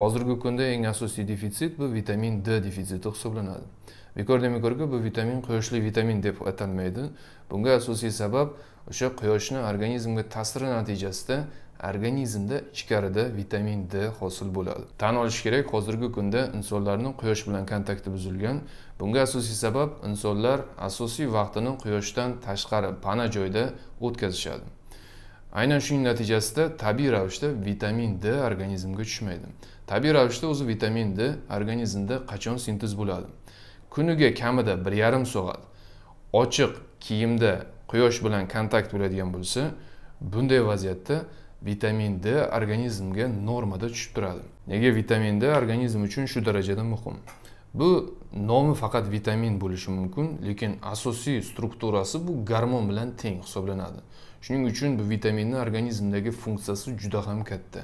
hozirgi kunda eng asosiy defitsit bu vitamin d defitsiti hisoblanadi bekordan bekorga bu vitamin quyoshli vitamin deb atalmaydi bunga asosiy sabab o'sha quyoshni organizmga ta'siri natijasida organizmda ichkarida vitamin d hosil bo'ladi tan olish kerak hozirgi kunda insonlarning quyosh bilan kontakti buzilgan bunga asosiy sabab insonlar asosiy vaqtini quyoshdan tashqari pana joyda o'tkazishadi aynan shuning natijasida tabiiy ravishda vitamin d organizmga tushmaydi tabiiy ravishda o'zi vitamin d organizmda qachon sintez bo'ladi kuniga kamida bir yarim soat ochiq kiyimda quyosh bilan kontakt bo'ladigan bo'lsa bunday vaziyatda vitamin d organizmga normada tushib turadi nega vitamin d organizm uchun shu darajada muhim bu nomi faqat vitamin bo'lishi mumkin lekin asosiy strukturasi bu gormon bilan teng hisoblanadi shuning uchun bu vitaminni organizmdagi funksiyasi juda ham katta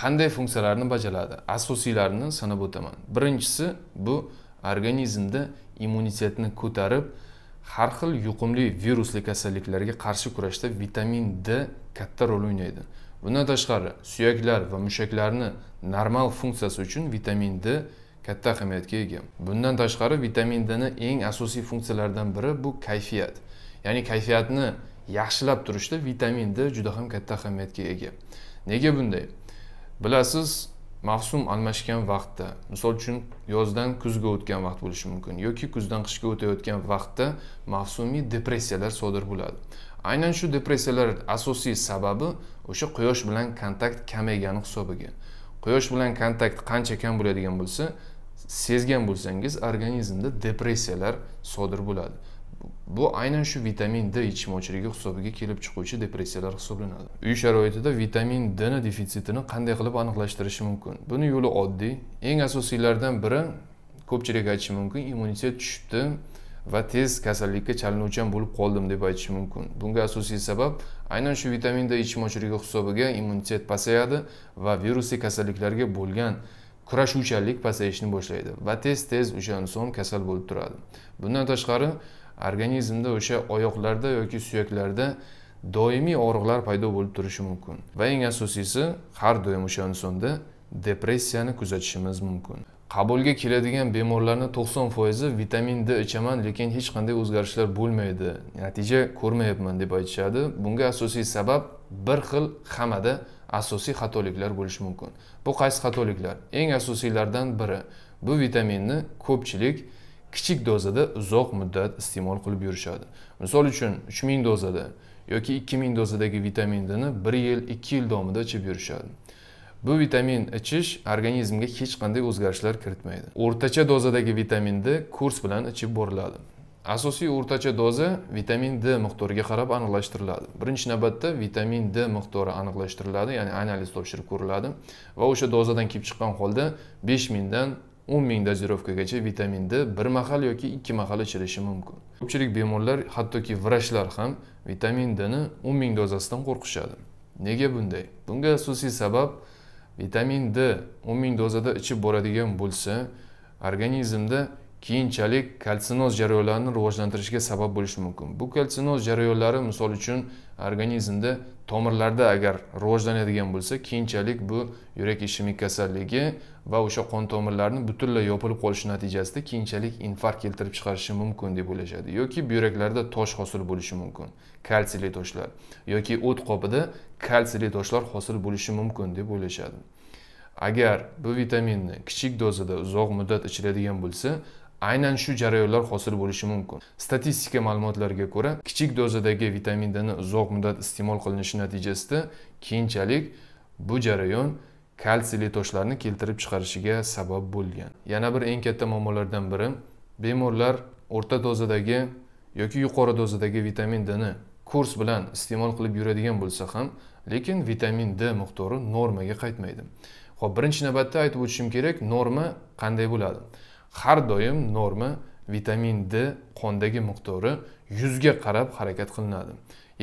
qanday funksiyalarni bajaradi asosiylarini sanab o'taman birinchisi bu organizmda immunitetni ko'tarib har xil yuqumli virusli kasalliklarga qarshi kurashda vitamin d katta rol o'ynaydi bundan tashqari suyaklar va mushaklarni normal funksiyasi uchun vitamin d katta ahamiyatga ega bundan tashqari vitamin dni eng asosiy funksiyalaridan biri bu kayfiyat ya'ni kayfiyatni yaxshilab turishda vitamin d juda ham katta ahamiyatga ega nega bunday bilasiz mavsum almashgan vaqtda misol uchun yozdan kuzga o'tgan vaqt bo'lishi mumkin yoki kuzdan qishga o'tayotgan vaqtda mavsumiy depressiyalar sodir bo'ladi aynan shu depressiyalar asosiy sababi o'sha quyosh bilan kontakt kamaygani hisobiga quyosh bilan kontakt qancha kam bo'ladigan bo'lsa sezgan bo'lsangiz organizmda depressiyalar sodir bo'ladi bu aynan shu vitamin d yetishmovchiligi hisobiga kelib chiquvchi depressiyalar hisoblanadi uy sharoitida vitamin d ni defitsitini qanday qilib aniqlashtirish mumkin buni yo'li oddiy eng asosiylardan biri ko'pchilik aytishi mumkin immunitet tushibdi va tez kasallikka chalinuvchan bo'lib qoldim deb aytish mumkin bunga asosiy sabab aynan shu vitamin d yetishmovchiligi hisobiga immunitet pasayadi va virusli kasalliklarga bo'lgan kurashuvchanlik pasayishni boshlaydi va tez tez o'sha inson kasal bo'lib turadi bundan tashqari organizmda o'sha oyoqlarda yoki suyaklarda doimiy og'riqlar paydo bo'lib turishi mumkin va eng asosiysi har doim o'sha insonda depressiyani kuzatishimiz mumkin qabulga keladigan bemorlarni to'qson foizi vitamin d ichaman lekin hech qanday o'zgarishlar bo'lmaydi natija ko'rmayapman deb aytishadi bunga asosiy sabab bir xil hammada asosiy xatoliklar bo'lishi mumkin bu qaysi xatoliklar eng asosiylaridan biri bu vitaminni ko'pchilik kichik dozada uzoq muddat iste'mol qilib yurishadi misol uchun uch ming dozada yoki ikki ming dozadagi vitamindini bir yil ikki yil davomida ichib yurishadi bu vitamin ichish organizmga hech qanday o'zgarishlar kiritmaydi o'rtacha dozadagi vitaminni kurs bilan ichib boriladi asosiy o'rtacha doza vitamin d miqdoriga qarab aniqlashtiriladi birinchi navbatda vitamin d miqdori aniqlashtiriladi ya'ni analiz topshirib ko'riladi va o'sha dozadan kelib chiqqan holda besh mingdan o'n ming vitamin d bir mahal yoki ikki mahal ichilishi mumkin ko'pchilik bemorlar hattoki vrachlar ham vitamin dni o'n ming dozasidan qo'rqishadi nega bunday bunga asosiy sabab vitamin d o'n ming dozada ichib boradigan bo'lsa organizmda keyinchalik kalsinoz jarayonlarini rivojlantirishga sabab bo'lishi mumkin bu kalsinoz jarayonlari misol uchun organizmda tomirlarda agar rivojlanadigan bo'lsa keyinchalik bu yurak ishemik kasalligi va o'sha qon tomirlarni butunlay yopilib qolishi natijasida keyinchalik infarkt keltirib chiqarishi mumkin deb o'ylashadi yoki buyraklarda tosh hosil bo'lishi mumkin kalsiyli toshlar yoki o't qopida kalsiyli toshlar hosil bo'lishi mumkin deb o'ylashadi agar bu vitaminni kichik dozada uzoq muddat ichiladigan bo'lsa aynan shu jarayonlar hosil bo'lishi mumkin statistika ma'lumotlariga ko'ra kichik dozadagi vitamin d ni uzoq muddat iste'mol qilinishi natijasida keyinchalik bu jarayon kalsiyli toshlarni keltirib chiqarishiga sabab bo'lgan yana bir eng katta muammolardan biri bemorlar o'rta dozadagi yoki yuqori dozadagi vitamin d ni kurs bilan iste'mol qilib yuradigan bo'lsa ham lekin vitamin d miqdori normaga qaytmaydi ho'p birinchi navbatda aytib o'tishim kerak norma qanday bo'ladi har doim norma vitamin d qondagi miqdori yuzga qarab harakat qilinadi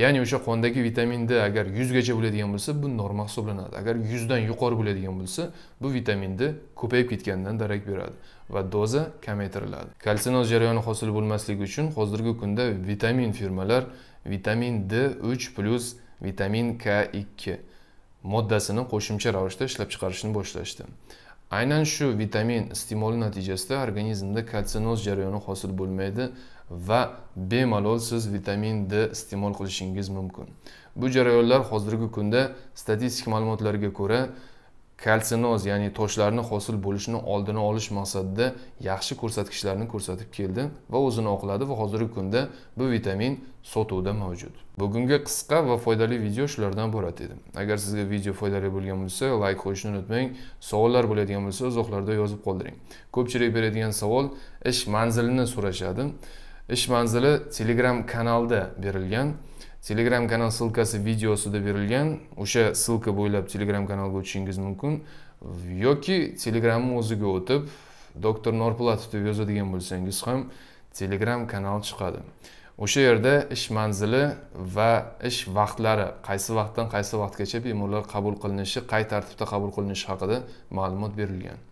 ya'ni o'sha qondagi vitamin d agar yuzgacha bo'ladigan bo'lsa bu norma hisoblanadi agar yuzdan yuqori bo'ladigan bo'lsa bu vitamin d ko'payib ketganidan darak beradi va doza kamaytiriladi kalsinoz jarayoni hosil bo'lmasligi uchun hozirgi kunda vitamin firmalar vitamin d uch plyus vitamin k ikki moddasini qo'shimcha ravishda ishlab chiqarishni boshlashdi aynan shu vitamin iste'moli natijasida organizmda kalsinoz jarayoni hosil bo'lmaydi va bemalol siz vitamin d iste'mol qilishingiz mumkin bu jarayonlar hozirgi kunda statistik ma'lumotlarga ko'ra kalsinoz ya'ni toshlarni hosil bo'lishini oldini olish maqsadida yaxshi ko'rsatkichlarni ko'rsatib keldi va o'zini oqladi va hozirgi kunda bu vitamin sotuvda mavjud bugungi qisqa va foydali video shulardan iborat edi agar sizga video foydali bo'lgan bo'lsa layk qo'yishni unutmang savollar bo'ladigan bo'lsa izohlarda yozib qoldiring ko'pchilik beradigan savol ish manzilini so'rashadi ish manzili telegram kanalda berilgan telegram kanal ssilkasi videosida berilgan o'sha ssilka bo'ylab telegram kanalga o'tishingiz mumkin yoki telegramni o'ziga o'tib doktor norpulatov deb yozadigan bo'lsangiz ham telegram kanal chiqadi o'sha yerda ish manzili va ish vaqtlari qaysi vaqtdan qaysi vaqtgacha bemorlar qabul qilinishi qay tartibda qabul qilinishi haqida ma'lumot berilgan